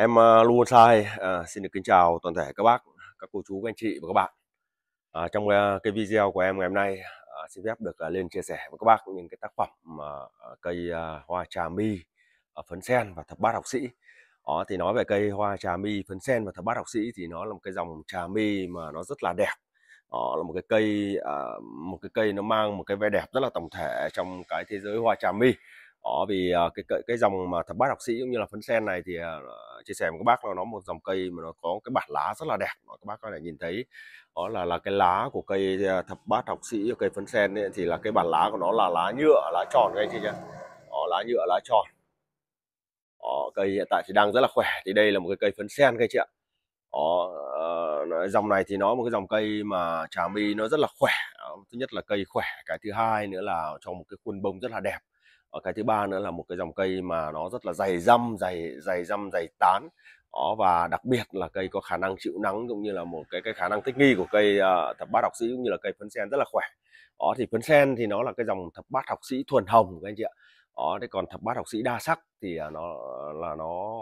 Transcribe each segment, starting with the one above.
Em ờ, luôn Sai à, ờ, xin được kính chào toàn thể các bác, các cô chú, các anh chị và các bạn. À, trong uh, cái video của em ngày hôm nay à, xin phép được uh, lên chia sẻ với các bác những cái tác phẩm uh, cây uh, hoa trà mi, uh, phấn sen và thập bát học sĩ. Đó, thì nói về cây hoa trà mi, phấn sen và thập bát học sĩ thì nó là một cái dòng trà mi mà nó rất là đẹp. Đó là một cái cây uh, một cái cây nó mang một cái vẻ đẹp rất là tổng thể trong cái thế giới hoa trà mi Ờ, vì ờ, cái cái, cái dòng mà thập bát học sĩ cũng như là phấn sen này thì ờ, chia sẻ với các bác là nó một dòng cây mà nó có cái bản lá rất là đẹp mà các bác có thể nhìn thấy đó là là cái lá của cây thập bát học sĩ cây phấn sen ấy, thì là cái bản lá của nó là lá nhựa lá tròn ngay chưa, đó, lá nhựa lá tròn đó, cây hiện tại thì đang rất là khỏe thì đây là một cái cây phấn sen các anh chị ạ đó, uh, dòng này thì nó một cái dòng cây mà trà mi nó rất là khỏe đó, thứ nhất là cây khỏe cái thứ hai nữa là trong một cái khuôn bông rất là đẹp ở cái thứ ba nữa là một cái dòng cây mà nó rất là dày răm dày dày răm dày tán đó và đặc biệt là cây có khả năng chịu nắng cũng như là một cái cái khả năng thích nghi của cây uh, thập bát học sĩ cũng như là cây phấn sen rất là khỏe đó thì phấn sen thì nó là cái dòng thập bát học sĩ thuần hồng các anh chị ạ đó thế còn thập bát học sĩ đa sắc thì à, nó là nó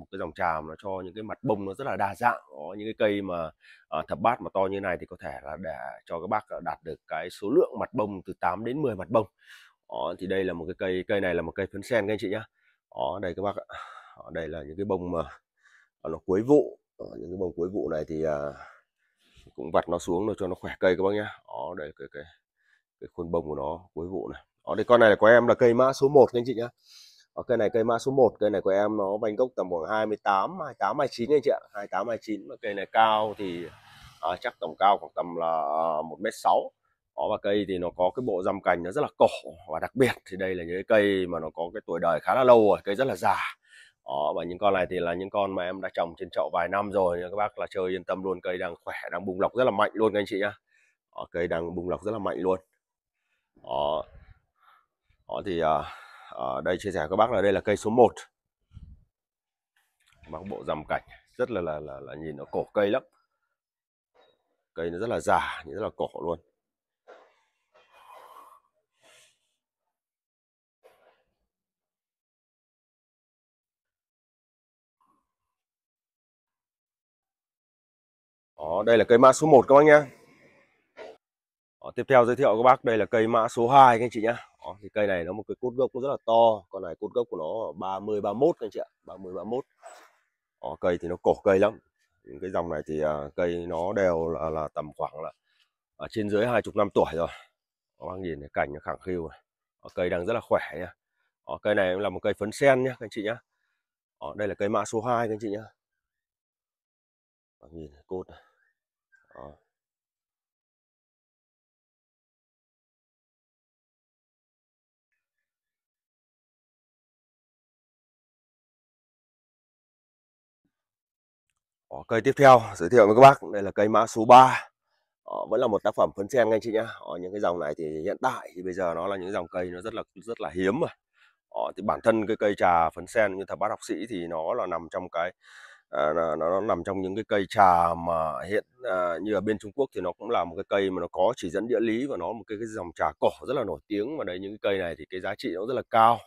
một cái dòng tràm nó cho những cái mặt bông nó rất là đa dạng có những cái cây mà à, thập bát mà to như này thì có thể là để cho các bác ờ, đạt được cái số lượng mặt bông từ 8 đến 10 mặt bông đó, ờ, thì đây là một cái cây cây này là một cây phấn sen các anh chị nhá đó ờ, đây các bác ạ đó, ờ, đây là những cái bông mà à, nó cuối vụ đó, những cái bông cuối vụ này thì à, cũng vặt nó xuống rồi cho nó khỏe cây các bác nhá đó đây cái cái cái khuôn bông của nó cuối vụ này đó đây con này là của em là cây mã số 1 các anh chị nhá đó, cây này cây mã số 1 cây này của em nó vanh gốc tầm khoảng 28 28 29 anh chị ạ 28 29 mà cây này cao thì à, chắc tổng cao khoảng tầm là 1m6 à, đó và cây thì nó có cái bộ dăm cành nó rất là cổ và đặc biệt thì đây là những cái cây mà nó có cái tuổi đời khá là lâu rồi cây rất là già đó, và những con này thì là những con mà em đã trồng trên chậu vài năm rồi nên các bác là chơi yên tâm luôn cây đang khỏe đang bung lọc rất là mạnh luôn các anh chị nhá đó, cây đang bung lọc rất là mạnh luôn đó, đó thì à, à, đây chia sẻ với các bác là đây là cây số 1 mang bộ dằm cành rất là là là, là nhìn nó cổ cây lắm cây nó rất là già rất là cổ luôn Đó, ờ, đây là cây mã số 1 các bác nhá. Đó, ờ, tiếp theo giới thiệu các bác đây là cây mã số 2 các anh chị nhá. Đó, ờ, thì cây này nó một cái cốt gốc nó rất là to, con này cốt gốc của nó 30 31 các anh chị ạ, 30 31. Đó, cây thì nó cổ cây lắm. Những cái dòng này thì uh, cây nó đều là là tầm khoảng là ở trên dưới 20 năm tuổi rồi. Các bác nhìn cái cành nó khẳng khiu này. cây đang rất là khỏe nhá. Đó, cây này cũng là một cây phấn sen nhá các anh chị nhá. Đó, đây là cây mã số 2 các anh chị nhá. Đó, nhìn cốt này đó. Ờ. Đó, ờ, cây tiếp theo giới thiệu với các bác đây là cây mã số 3 Đó, ờ, vẫn là một tác phẩm phấn sen anh chị nhá Đó, những cái dòng này thì hiện tại thì bây giờ nó là những dòng cây nó rất là rất là hiếm mà Đó, thì bản thân cái cây trà phấn sen như thập bát học sĩ thì nó là nằm trong cái à, nó, nó nằm trong những cái cây trà mà hiện à, như ở bên Trung Quốc thì nó cũng là một cái cây mà nó có chỉ dẫn địa lý và nó một cái, cái dòng trà cổ rất là nổi tiếng và đấy những cái cây này thì cái giá trị nó rất là cao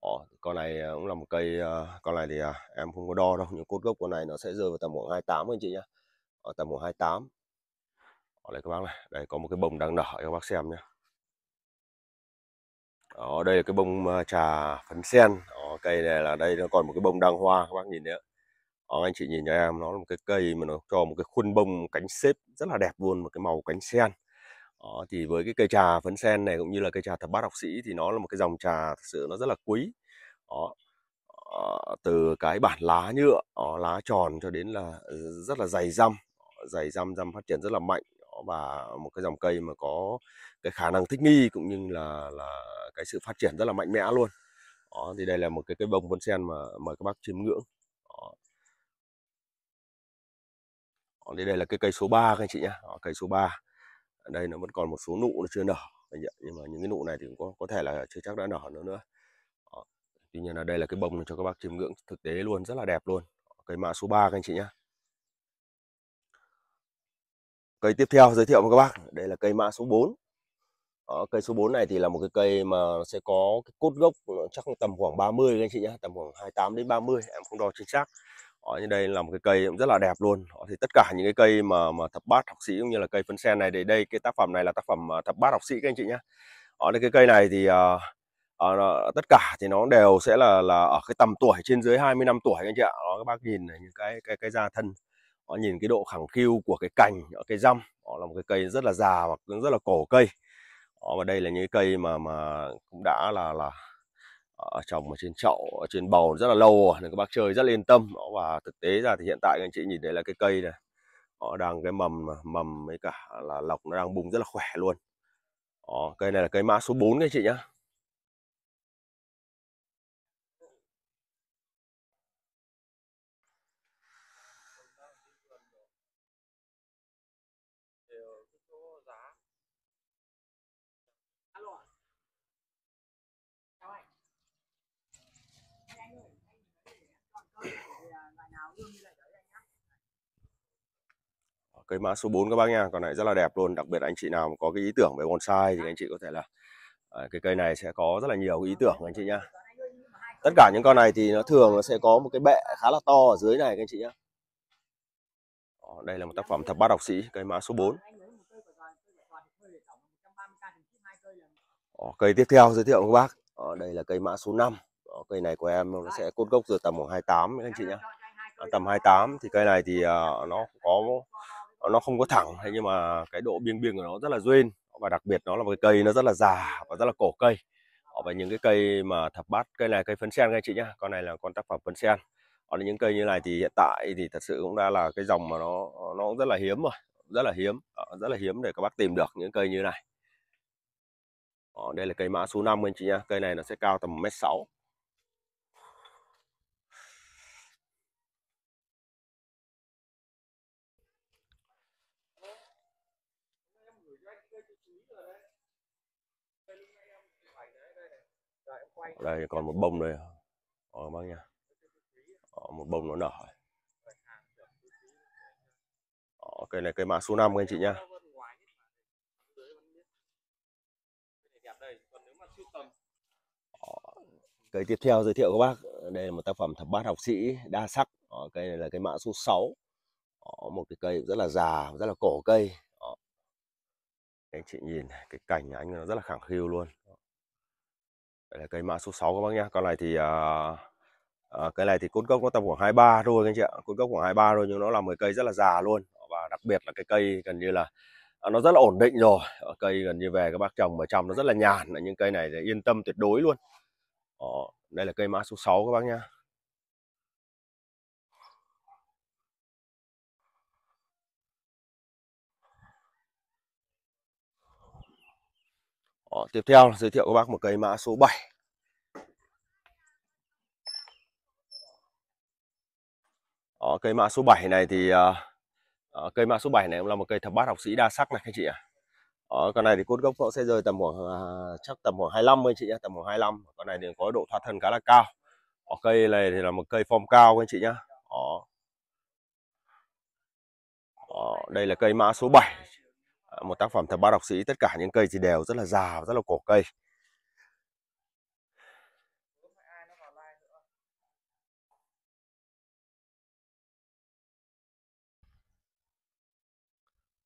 Ồ, con này ờ, cũng là một cây con này thì à, em không có đo đâu nhưng cốt gốc con này nó sẽ rơi vào tầm khoảng 28 anh chị nhá ở tầm khoảng 28 ở đây các bác này đây có một cái bông đang nở cho các bác xem nhé ở đây là cái bông trà phấn sen ở cây này là đây nó còn một cái bông đang hoa các bác nhìn đấy đó, ờ, anh chị nhìn nhà em nó là một cái cây mà nó cho một cái khuôn bông cánh xếp rất là đẹp luôn một cái màu cánh sen đó, ờ, thì với cái cây trà phấn sen này cũng như là cây trà thập bát học sĩ thì nó là một cái dòng trà thực sự nó rất là quý đó, ờ, từ cái bản lá nhựa lá tròn cho đến là rất là dày răm dày răm răm phát triển rất là mạnh và một cái dòng cây mà có cái khả năng thích nghi cũng như là là cái sự phát triển rất là mạnh mẽ luôn đó, thì đây là một cái cây bông phấn sen mà mời các bác chiêm ngưỡng đây, ờ, đây là cái cây số 3 các anh chị nhé, ờ, cây số 3 đây nó vẫn còn một số nụ nó chưa nở nhưng mà những cái nụ này thì cũng có, có thể là chưa chắc đã nở nữa nữa ờ, tuy nhiên là đây là cái bông cho các bác chiêm ngưỡng thực tế luôn rất là đẹp luôn cây mã số 3 các anh chị nhé. cây tiếp theo giới thiệu với các bác đây là cây mã số 4 đó, cây số 4 này thì là một cái cây mà sẽ có cái cốt gốc chắc tầm khoảng 30 các anh chị nhé, tầm khoảng 28 đến 30 em không đo chính xác đó, như đây là một cái cây cũng rất là đẹp luôn Đó, thì tất cả những cái cây mà mà thập bát học sĩ cũng như là cây phấn sen này thì đây cái tác phẩm này là tác phẩm ờ, thập bát học sĩ các anh chị nhé ở đây cái cây này thì uh, uh, tất cả thì nó đều sẽ là là ở cái tầm tuổi trên dưới 20 năm tuổi các anh chị ạ Đó, các bác nhìn này, những cái cái cái da thân Đó, nhìn cái độ khẳng khiu của cái cành ở cái răm Đó là một cái cây rất là già hoặc rất là cổ cây Đó, và đây là những cái cây mà mà cũng đã là là ở trồng ở trên chậu ở trên bầu rất là lâu rồi nên các bác chơi rất là yên tâm đó, và thực tế ra thì hiện tại anh chị nhìn thấy là cái cây này họ đang cái mầm mầm với cả là lọc nó đang bung rất là khỏe luôn đó, cây này là cây mã số 4 các anh chị nhá cây mã số 4 các bác nha. Còn này rất là đẹp luôn, đặc biệt anh chị nào có cái ý tưởng về bonsai thì anh chị có thể là à, cái cây này sẽ có rất là nhiều ý tưởng anh chị nhá. Tất cả những con này thì nó thường nó sẽ có một cái bệ khá là to ở dưới này các anh chị nhá. Đó, đây là một tác phẩm thập bát học sĩ, cây mã số 4. Đó, cây tiếp theo giới thiệu các bác. Đó, đây là cây mã số 5. Đó, cây này của em nó sẽ cốt gốc từ tầm khoảng 28 các anh chị nhá. Ở à, tầm 28 thì cây này thì uh, nó có Ờ, nó không có thẳng hay nhưng mà cái độ biêng biêng của nó rất là duyên và đặc biệt nó là một cái cây nó rất là già và rất là cổ cây và những cái cây mà thập bát cây này cây phấn sen các chị nhá con này là con tác phẩm phấn sen còn những cây như này thì hiện tại thì thật sự cũng đã là cái dòng mà nó nó cũng rất là hiếm rồi rất là hiếm ờ, rất là hiếm để các bác tìm được những cây như này ờ, đây là cây mã số 5 anh chị nhá cây này nó sẽ cao tầm mét sáu đây còn một bông đây đó, ờ, các bác nha đó, ờ, một bông nó nở đó, ờ, cây này cây mã số 5 anh chị nha cây tiếp theo giới thiệu các bác đây là một tác phẩm thập bát học sĩ đa sắc đó, cây này là cây mã số 6 đó, một cái cây rất là già rất là cổ cây đó. anh chị nhìn cái cành anh nó rất là khẳng khiu luôn đây là cây mã số 6 các bác nhá. Con này thì à, à, cái này thì cốt gốc nó tầm khoảng 23 thôi các anh chị ạ. Cốt gốc khoảng 23 thôi nhưng nó là 10 cây rất là già luôn và đặc biệt là cái cây gần như là à, nó rất là ổn định rồi. cây gần như về các bác trồng mà trồng nó rất là nhàn, những cây này thì yên tâm tuyệt đối luôn. Đó, ờ, đây là cây mã số 6 các bác nhá. Đó, ờ, tiếp theo giới thiệu các bác một ờ, cây mã số 7 Đó, ờ, cây mã số 7 này thì uh, cây mã số 7 này cũng là một cây thập bát học sĩ đa sắc này các chị ạ à. con này thì cốt gốc nó sẽ rơi tầm khoảng uh, chắc tầm khoảng 25 anh chị nhé, tầm khoảng 25. Con này thì có độ thoát thân khá là cao. Đó, cây này thì là một cây form cao anh chị nhá. Đó. Đó, đây là cây mã số 7 Ờ, một tác phẩm thập bát học sĩ tất cả những cây thì đều rất là già rất là cổ cây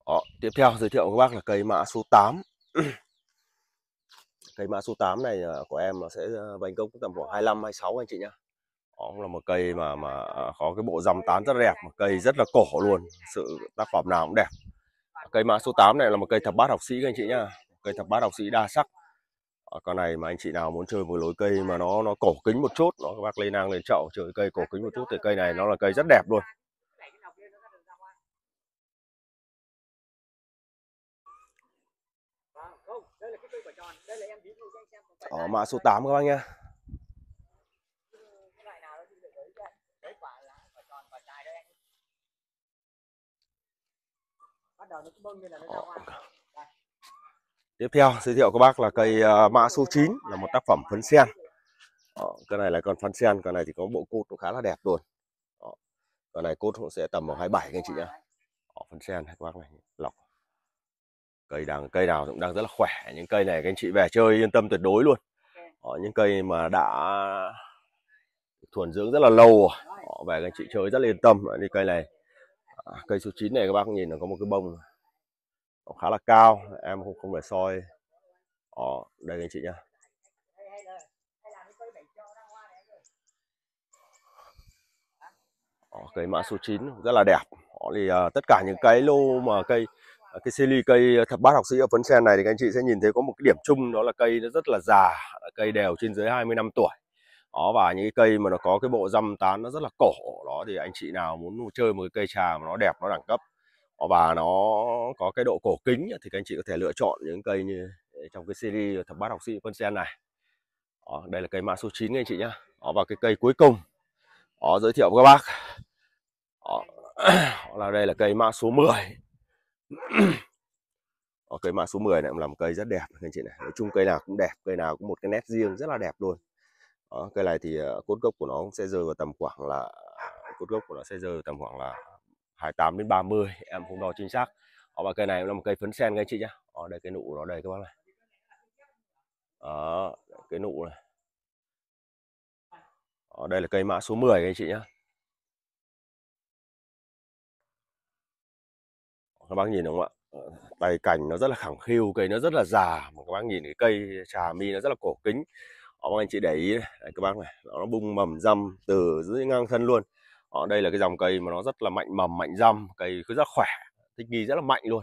Đó, ờ, tiếp theo giới thiệu các bác là cây mã số 8 cây mã số 8 này ờ, của em nó sẽ vành công tầm khoảng 25 26 anh chị nhá đó cũng là một cây mà mà có cái bộ dằm tán rất đẹp một cây rất là cổ luôn sự tác phẩm nào cũng đẹp Cây mã số 8 này là một cây thập bát học sĩ các anh chị nhá. Cây thập bát học sĩ đa sắc. À, con này mà anh chị nào muốn chơi một lối cây mà nó nó cổ kính một chút, nó các bác lên nang lên chậu chơi cây cổ kính một chút thì cây này nó là cây rất đẹp luôn. Ở mã số 8 các bác nhá. Tiếp theo giới thiệu các bác là cây ờ, mã số 9 là một tác phẩm phấn sen. Đó, cái này là con phấn sen, con này thì có bộ cốt cũng khá là đẹp luôn. Đó, con này cốt sẽ tầm vào 27 các anh chị nhá. Đó, phấn sen các bác này lọc. Cây đang cây nào cũng đang rất là khỏe, những cây này các anh chị về chơi yên tâm tuyệt đối luôn. Đó, những cây mà đã thuần dưỡng rất là lâu rồi. về các anh chị chơi rất là yên tâm, những cây này Ờ, cây số 9 này các bác nhìn là có một cái bông nó khá là cao em không không phải soi ở ờ, đây anh chị nhá ờ, cây mã số 9 rất là đẹp Đó thì à, tất cả những cái lô mà cây cái series cây thập bát học sĩ ở phấn sen này thì anh chị sẽ nhìn thấy có một cái điểm chung đó là cây nó rất là già cây đều trên dưới 20 năm tuổi đó và những cái cây mà nó có cái bộ răm tán nó rất là cổ đó thì anh chị nào muốn chơi một cái cây trà mà nó đẹp nó đẳng cấp ờ, và nó có cái độ cổ kính thì các anh chị có thể lựa chọn những cây như trong cái series thập bát học sĩ quân sen này đó, ờ, đây là cây mã số 9 anh chị nhá đó, và cái cây cuối cùng đó, giới thiệu với các bác đó, là đây là cây mã số 10 đó, cây mã số 10 này cũng là một cây rất đẹp anh chị này nói chung cây nào cũng đẹp cây nào cũng một cái nét riêng rất là đẹp luôn đó, ờ, cây này thì ờ, cốt gốc của nó cũng sẽ rơi vào tầm khoảng là cốt gốc của nó sẽ rơi vào tầm khoảng là 28 đến 30 em không đo chính xác đó, ờ, và cây này cũng là một cây phấn sen các chị nhá đó, đây cái nụ của nó đây các bác này đó, cái nụ này đó, đây là cây mã số 10 các chị nhá các bác nhìn đúng không ạ tay cành nó rất là khẳng khiu cây nó rất là già mà các bác nhìn cái cây trà mi nó rất là cổ kính họ ờ, anh chị để ý này. Đấy, các bác này nó bung mầm răm từ dưới ngang thân luôn ở ờ, đây là cái dòng cây mà nó rất là mạnh mầm mạnh răm cây cứ rất khỏe thích nghi rất là mạnh luôn ở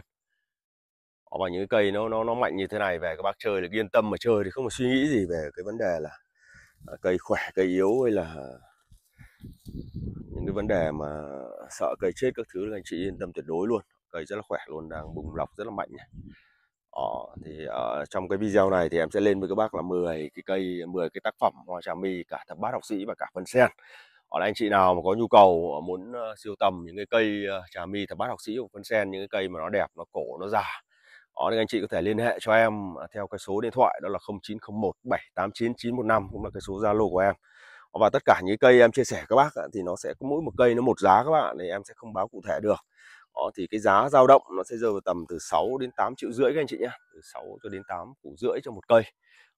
ờ, và những cái cây nó nó nó mạnh như thế này về các bác chơi là yên tâm mà chơi thì không phải suy nghĩ gì về cái vấn đề là à, cây khỏe cây yếu hay là những cái vấn đề mà sợ cây chết các thứ anh chị yên tâm tuyệt đối luôn cây rất là khỏe luôn đang bùng lọc rất là mạnh này Ờ, thì ở ờ, trong cái video này thì em sẽ lên với các bác là 10 cái cây 10 cái tác phẩm hoa trà mi cả thập bát học sĩ và cả phân sen ở là anh chị nào mà có nhu cầu ờ, muốn ờ, siêu tầm những cái cây trà mi thập bát học sĩ hoặc phân sen những cái cây mà nó đẹp nó cổ nó già đó thì anh chị có thể liên hệ cho em theo cái số điện thoại đó là 0901 789 915 cũng là cái số Zalo của em và tất cả những cây em chia sẻ các bác thì nó sẽ có mỗi một cây nó một giá các bạn thì em sẽ không báo cụ thể được đó, ờ, thì cái giá dao động nó sẽ rơi vào tầm từ 6 đến 8 triệu rưỡi các anh chị nhé từ 6 cho đến 8 củ rưỡi cho một cây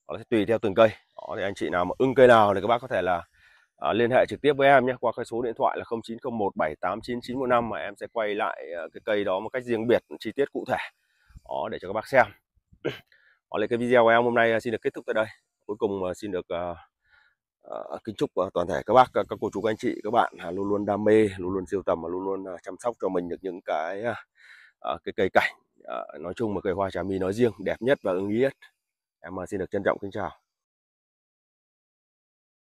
nó sẽ tùy theo từng cây đó, thì anh chị nào mà ưng cây nào thì các bác có thể là à, liên hệ trực tiếp với em nhé qua cái số điện thoại là 0901789915 mà em sẽ quay lại à, cái cây đó một cách riêng biệt chi tiết cụ thể đó, để cho các bác xem đó là cái video của em hôm nay à, xin được kết thúc tại đây cuối cùng à, xin được uh, Ờ, ờ, kính chúc ờ, toàn thể các bác các, cô chú các anh chị các bạn à, luôn luôn đam mê luôn luôn siêu tầm và luôn luôn à, chăm sóc cho mình được những cái à, cái cây cảnh nói chung và cây hoa trà mi nói riêng đẹp nhất và ưng ý nhất em xin được trân trọng kính chào